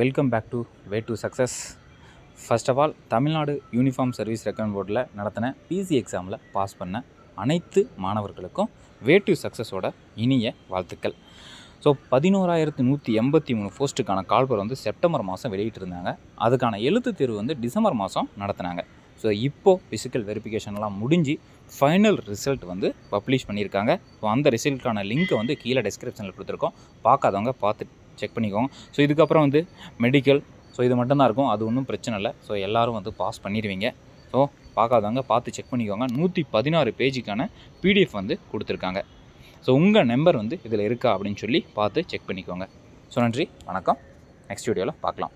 welcome back to way to success first of all Tamil Nadu uniform service recommend போர்டில் நடத்தின PC எக்ஸாமில் pass பண்ண அனைத்து மாணவர்களுக்கும் வே டு சக்ஸஸோட இனிய வாழ்த்துக்கள் ஸோ பதினோராயிரத்து நூற்றி எண்பத்தி மூணு போஸ்ட்டுக்கான கால்பர் வந்து செப்டம்பர் மாதம் வெளியிட்டிருந்தாங்க அதுக்கான எழுத்து தேர்வு வந்து டிசம்பர் மாதம் நடத்தினாங்க ஸோ இப்போது ஃபிசிக்கல் வெரிஃபிகேஷன்லாம் முடிஞ்சு ஃபைனல் ரிசல்ட் வந்து பப்ளிஷ் பண்ணியிருக்காங்க ஸோ அந்த ரிசல்ட்டுக்கான லிங்க்கை வந்து கீழே டிஸ்கிரிப்ஷனில் கொடுத்துருக்கோம் பார்க்காதவங்க பார்த்து செக் பண்ணிக்கோங்க ஸோ இதுக்கப்புறம் வந்து மெடிக்கல் ஸோ இது மட்டும்தான் இருக்கும் அது ஒன்றும் பிரச்சனை இல்லை ஸோ எல்லோரும் வந்து பாஸ் பண்ணிடுவீங்க ஸோ பார்க்காதவங்க பார்த்து செக் பண்ணிக்கோங்க நூற்றி பதினாறு பேஜுக்கான பிடிஎஃப் வந்து கொடுத்துருக்காங்க ஸோ உங்கள் நம்பர் வந்து இதில் இருக்கா அப்படின்னு சொல்லி பார்த்து செக் பண்ணிக்கோங்க ஸோ நன்றி வணக்கம் நெக்ஸ்ட் வீடியோவில் பார்க்கலாம்